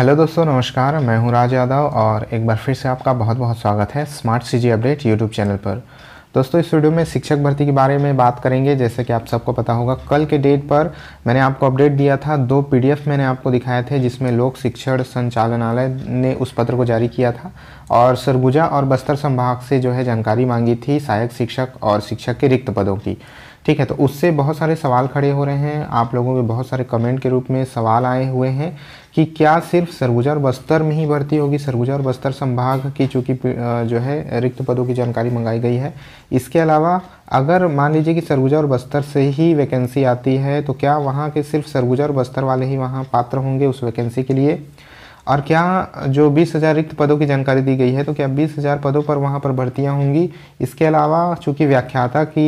hello दोस्तों नमस्कार मैं हूं राज यादव और एक बार फिर से आपका बहुत बहुत स्वागत है smart CG update YouTube channel पर दोस्तों इस वीडियो में शिक्षक भर्ती के बारे में बात करेंगे जैसे कि आप सबको पता होगा कल के डेट पर मैंने आपको अपडेट दिया था दो पीडीएफ मैंने आपको दिखाए थे जिसमें लोक शिक्षण संचालनालय ने उस पत्र को जारी किया था और सरगुजा और बस्तर संभाग से जो है जानकारी मांगी थी सहायक शिक्षक और शिक्षक के रिक्त पदों की ठीक है तो उससे बहुत सारे सवाल खड़े हो रहे हैं आप लोगों के बहुत सारे कमेंट के रूप में सवाल आए हुए हैं कि क्या सिर्फ सरगुजा और बस्तर में ही भर्ती होगी सरगुजा और बस्तर संभाग की चूँकि जो है रिक्त पदों की जानकारी मंगाई गई है इसके अलावा अगर मान लीजिए कि सरगुजा और बस्तर से ही वैकेंसी आती है तो क्या वहाँ के सिर्फ सरगुजा और बस्तर वाले ही वहाँ पात्र होंगे उस वैकेंसी के लिए और क्या जो बीस हज़ार रिक्त पदों की जानकारी दी गई है तो क्या बीस हज़ार पदों पर वहाँ पर भर्तियाँ होंगी इसके अलावा चूँकि व्याख्याता की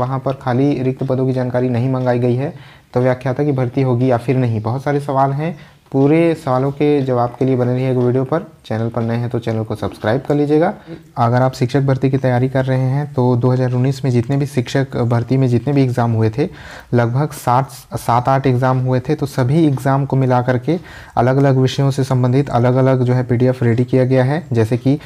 वहाँ पर खाली रिक्त पदों की जानकारी नहीं मंगाई गई है तो व्याख्याता की भर्ती होगी या फिर नहीं बहुत सारे सवाल हैं पूरे सवालों के जवाब के लिए बने है वीडियो पर चैनल पर नए हैं तो चैनल को सब्सक्राइब कर लीजिएगा अगर आप शिक्षक भर्ती की तैयारी कर रहे हैं तो 2019 में जितने भी शिक्षक भर्ती में जितने भी एग्ज़ाम हुए थे लगभग सात सात आठ एग्ज़ाम हुए थे तो सभी एग्ज़ाम को मिला करके अलग अलग विषयों से संबंधित अलग अलग जो है पी रेडी किया गया है जैसे कि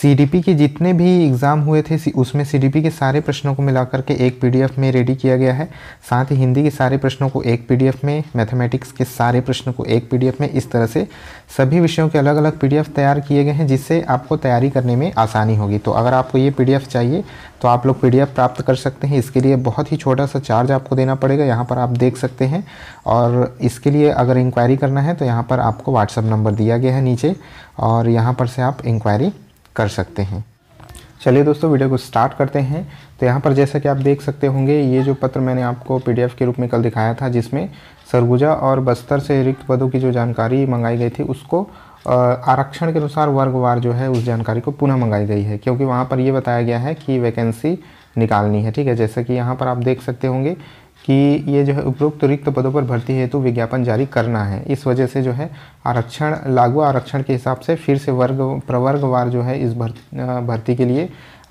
सी के जितने भी एग्ज़ाम हुए थे उसमें सी के सारे प्रश्नों को मिला करके एक पी में रेडी किया गया है साथ ही हिंदी के सारे प्रश्नों को एक पी में मैथमेटिक्स के सारे प्रश्नों को एक पी पीडीएफ में इस तरह से सभी विषयों के अलग अलग पीडीएफ तैयार किए गए हैं जिससे आपको तैयारी करने में आसानी होगी तो अगर आपको ये पीडीएफ चाहिए तो आप लोग पीडीएफ प्राप्त कर सकते हैं इसके लिए बहुत ही छोटा सा चार्ज आपको देना पड़ेगा यहाँ पर आप देख सकते हैं और इसके लिए अगर इंक्वायरी करना है तो यहाँ पर आपको व्हाट्सअप नंबर दिया गया है नीचे और यहाँ पर से आप इंक्वायरी कर सकते हैं चलिए दोस्तों वीडियो को स्टार्ट करते हैं तो यहाँ पर जैसा कि आप देख सकते होंगे ये जो पत्र मैंने आपको पीडीएफ के रूप में कल दिखाया था जिसमें सरगुजा और बस्तर से रिक्त पदों की जो जानकारी मंगाई गई थी उसको आरक्षण के अनुसार वर्गवार जो है उस जानकारी को पुनः मंगाई गई है क्योंकि वहाँ पर ये बताया गया है कि वैकेंसी निकालनी है ठीक है जैसा कि यहाँ पर आप देख सकते होंगे कि ये जो है उपरोक्त रिक्त पदों पर भर्ती हेतु विज्ञापन जारी करना है इस वजह से जो है आरक्षण लागू आरक्षण के हिसाब से फिर से वर्ग प्रवर्गवार जो है इस भर्ती भर्ती के लिए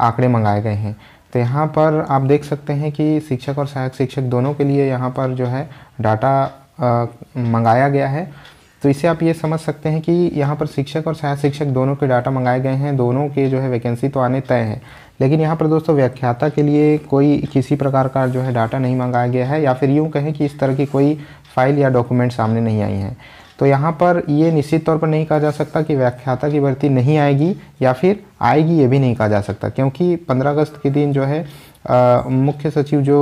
आंकड़े मंगाए गए हैं तो यहाँ पर आप देख सकते हैं कि शिक्षक और सहायक शिक्षक दोनों के लिए यहाँ पर जो है डाटा मंगाया गया है तो इससे आप ये समझ सकते हैं कि यहाँ पर शिक्षक और सहायक शिक्षक दोनों के डाटा मंगाए गए हैं दोनों के जो है वैकेंसी तो आने तय हैं लेकिन यहाँ पर दोस्तों व्याख्याता के लिए कोई किसी प्रकार का जो है डाटा नहीं मंगाया गया है या फिर यूँ कहें कि इस तरह की कोई फाइल या डॉक्यूमेंट सामने नहीं आई हैं तो यहाँ पर ये निश्चित तौर पर नहीं कहा जा सकता कि व्याख्याता की भर्ती नहीं आएगी या फिर आएगी ये भी नहीं कहा जा सकता क्योंकि 15 अगस्त के दिन जो है आ, मुख्य सचिव जो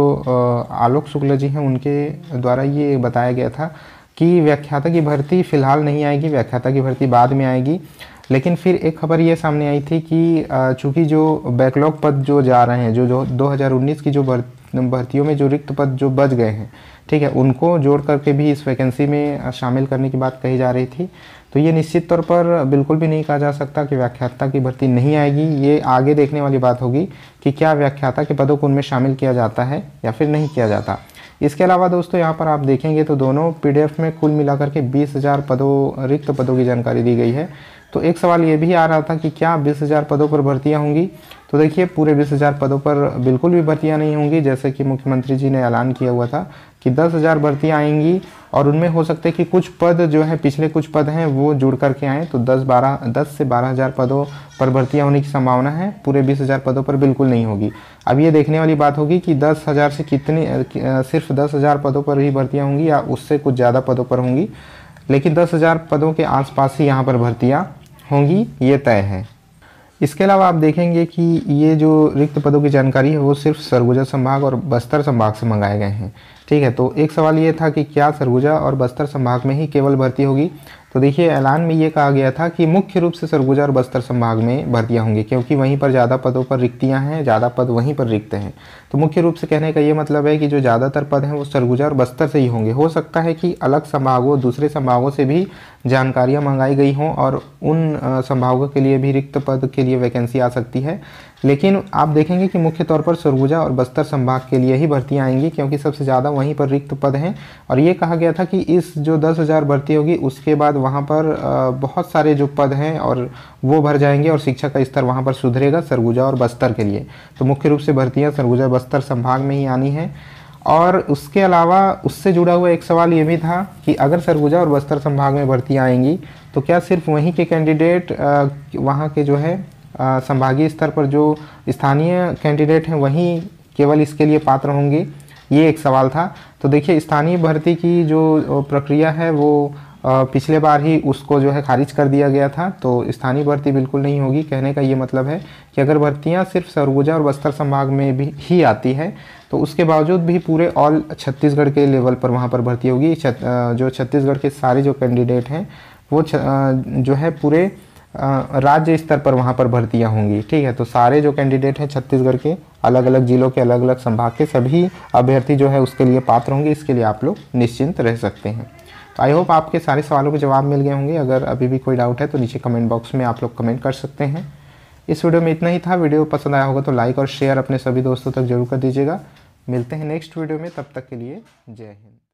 आलोक शुक्ला जी हैं उनके द्वारा ये बताया गया था कि व्याख्याता की भर्ती फिलहाल नहीं आएगी व्याख्याता की भर्ती बाद में आएगी लेकिन फिर एक खबर ये सामने आई थी कि चूंकि जो बैकलॉग पद जो जा रहे हैं जो जो 2019 की जो भर्तियों में जो रिक्त पद जो बच गए हैं ठीक है उनको जोड़ करके भी इस वैकेंसी में शामिल करने की बात कही जा रही थी तो ये निश्चित तौर पर बिल्कुल भी नहीं कहा जा सकता कि व्याख्याता की भर्ती नहीं आएगी ये आगे देखने वाली बात होगी कि क्या व्याख्याता के पदों को उनमें शामिल किया जाता है या फिर नहीं किया जाता इसके अलावा दोस्तों यहाँ पर आप देखेंगे तो दोनों पीडीएफ में कुल मिलाकर के बीस हज़ार पदों रिक्त पदों की जानकारी दी गई है तो एक सवाल ये भी आ रहा था कि क्या बीस हज़ार पदों पर भर्तियाँ होंगी तो देखिए पूरे बीस हज़ार पदों पर बिल्कुल भी भर्तियाँ नहीं होंगी जैसे कि मुख्यमंत्री जी ने ऐलान किया हुआ था कि दस हज़ार भर्तियाँ आएंगी और उनमें हो सकता है कि कुछ पद जो है पिछले कुछ पद हैं वो जुड़ करके आएँ तो दस बारह दस से बारह हज़ार पदों पर भर्तियाँ होने की संभावना है पूरे बीस हज़ार पदों पर बिल्कुल नहीं होगी अब ये देखने वाली बात होगी कि दस हज़ार से कितनी सिर्फ दस हज़ार पदों पर ही भर्तियाँ होंगी या उससे कुछ ज़्यादा पदों पर होंगी लेकिन दस हज़ार पदों के आसपास ही यहाँ पर भर्तियाँ होंगी ये तय है इसके अलावा आप देखेंगे कि ये जो रिक्त पदों की जानकारी है वो सिर्फ सरगुजा संभाग और बस्तर संभाग से मंगाए गए हैं ठीक है तो एक सवाल ये था कि क्या सरगुजा और बस्तर संभाग में ही केवल भर्ती होगी तो देखिए ऐलान में ये कहा गया था कि मुख्य रूप से सरगुजा और बस्तर संभाग में भर्तियाँ होंगी क्योंकि वहीं पर ज़्यादा पदों पर रिक्तियाँ हैं ज़्यादा पद वहीं पर रिक्त हैं तो मुख्य रूप से कहने का ये मतलब है कि जो ज़्यादातर पद हैं वो सरगुजा और बस्तर से ही होंगे हो सकता है कि अलग संभागों दूसरे संभागों से भी जानकारियाँ मंगाई गई हों और उन संभागों के लिए भी रिक्त पद के लिए वैकेंसी आ सकती है लेकिन आप देखेंगे कि मुख्य तौर पर सरगुजा और बस्तर संभाग के लिए ही भर्तियाँ आएंगी क्योंकि सबसे ज़्यादा वहीं पर रिक्त पद हैं और ये कहा गया था कि इस जो दस हज़ार भर्ती होगी उसके बाद वहाँ पर बहुत सारे जो पद हैं और वो भर जाएंगे और शिक्षा का स्तर वहाँ पर सुधरेगा सरगुजा और बस्तर के लिए तो मुख्य रूप से भर्तियाँ सरगुजा बस्तर संभाग में ही आनी है और उसके अलावा उससे जुड़ा हुआ एक सवाल ये भी था कि अगर सरगुजा और बस्तर संभाग में भर्ती आएंगी तो क्या सिर्फ वहीं के कैंडिडेट वहाँ के जो है संभागीय स्तर पर जो स्थानीय कैंडिडेट हैं वहीं केवल इसके लिए पात्र होंगे ये एक सवाल था तो देखिए स्थानीय भर्ती की जो प्रक्रिया है वो पिछले बार ही उसको जो है खारिज कर दिया गया था तो स्थानीय भर्ती बिल्कुल नहीं होगी कहने का ये मतलब है कि अगर भर्तियाँ सिर्फ सरगुजा और बस्तर संभाग में भी ही आती है तो उसके बावजूद भी पूरे ऑल छत्तीसगढ़ के लेवल पर वहाँ पर भर्ती होगी जो छत्तीसगढ़ के सारे जो कैंडिडेट हैं वो जो है पूरे राज्य स्तर पर वहाँ पर भर्तियाँ होंगी ठीक है तो सारे जो कैंडिडेट हैं छत्तीसगढ़ के अलग अलग ज़िलों के अलग अलग संभाग के सभी अभ्यर्थी जो है उसके लिए पात्र होंगे इसके लिए आप लोग निश्चिंत रह सकते हैं तो आई होप आपके सारे सवालों के जवाब मिल गए होंगे अगर अभी भी कोई डाउट है तो नीचे कमेंट बॉक्स में आप लोग कमेंट कर सकते हैं इस वीडियो में इतना ही था वीडियो पसंद आया होगा तो लाइक और शेयर अपने सभी दोस्तों तक जरूर कर दीजिएगा मिलते हैं नेक्स्ट वीडियो में तब तक के लिए जय हिंद